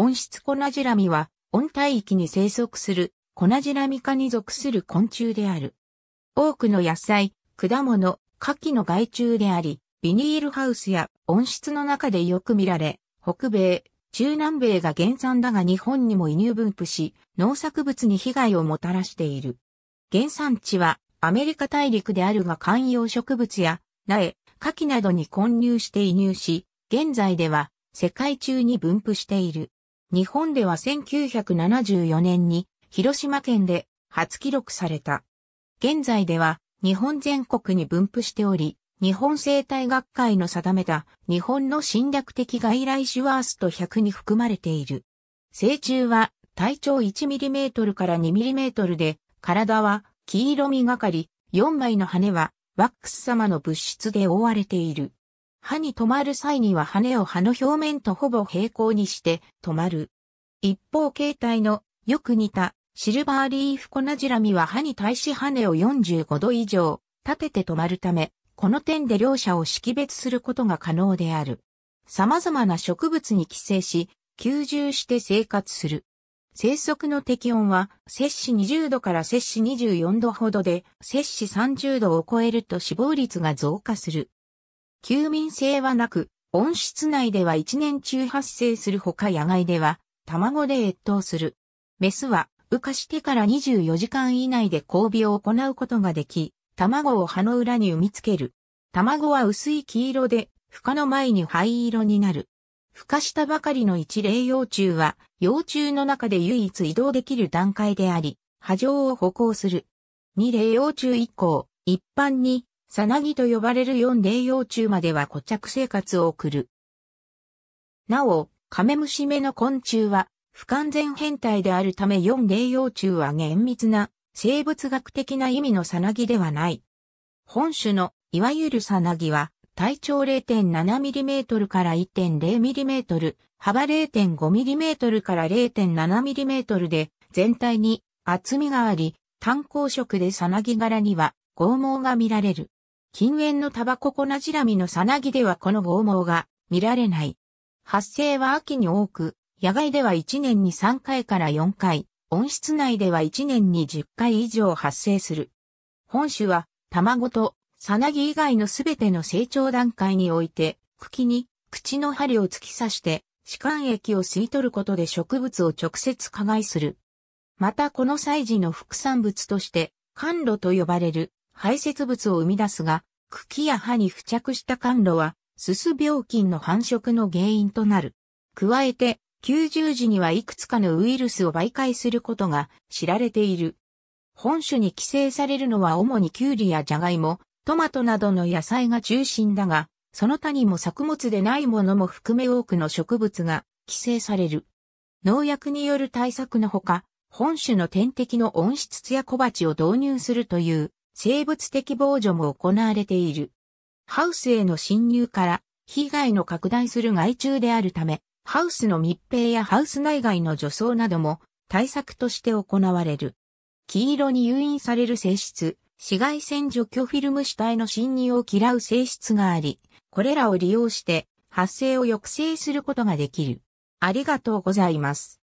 温室コナジラミは、温帯域に生息するコナジラミ科に属する昆虫である。多くの野菜、果物、牡蠣の害虫であり、ビニールハウスや温室の中でよく見られ、北米、中南米が原産だが日本にも輸入分布し、農作物に被害をもたらしている。原産地はアメリカ大陸であるが観葉植物や苗、牡蠣などに混入して移入し、現在では世界中に分布している。日本では1974年に広島県で初記録された。現在では日本全国に分布しており、日本生態学会の定めた日本の侵略的外来種ワースト100に含まれている。成虫は体長 1mm から 2mm で、体は黄色みがかり、4枚の羽はワックス様の物質で覆われている。歯に止まる際には羽を歯の表面とほぼ平行にして止まる。一方形態のよく似たシルバーリーフコナジラミは歯に対し羽を45度以上立てて止まるため、この点で両者を識別することが可能である。様々な植物に寄生し、吸住して生活する。生息の適温は、摂氏20度から摂氏24度ほどで、摂氏30度を超えると死亡率が増加する。休眠性はなく、温室内では一年中発生するほか野外では、卵で越冬する。メスは、羽化してから24時間以内で交尾を行うことができ、卵を葉の裏に産みつける。卵は薄い黄色で、孵化の前に灰色になる。孵化したばかりの一例幼虫は、幼虫の中で唯一移動できる段階であり、波状を歩行する。二例幼虫以降、一般にサナギと呼ばれる4霊幼虫までは固着生活を送る。なお、カメムシ目の昆虫は不完全変態であるため4霊幼虫は厳密な生物学的な意味のサナギではない。本種のいわゆるサナギは体長 0.7mm から 1.0mm、幅 0.5mm から 0.7mm で全体に厚みがあり、単光色でサナギ柄には剛毛が見られる。禁煙のタバコ粉じらみのサナギではこの剛毛が見られない。発生は秋に多く、野外では1年に3回から4回、温室内では1年に10回以上発生する。本種は、卵と、サナギ以外のすべての成長段階において、茎に、口の針を突き刺して、歯間液を吸い取ることで植物を直接加害する。またこの祭事の副産物として、甘露と呼ばれる排泄物を生み出すが、茎や葉に付着した甘露は、すす病菌の繁殖の原因となる。加えて、90時にはいくつかのウイルスを媒介することが知られている。本種に寄生されるのは主にキュウリやジャガイモ、トマトなどの野菜が中心だが、その他にも作物でないものも含め多くの植物が寄生される。農薬による対策のほか、本種の天敵の温室や小鉢を導入するという生物的防除も行われている。ハウスへの侵入から被害の拡大する害虫であるため、ハウスの密閉やハウス内外の除草なども対策として行われる。黄色に誘引される性質、紫外線除去フィルム主体の侵入を嫌う性質があり、これらを利用して発生を抑制することができる。ありがとうございます。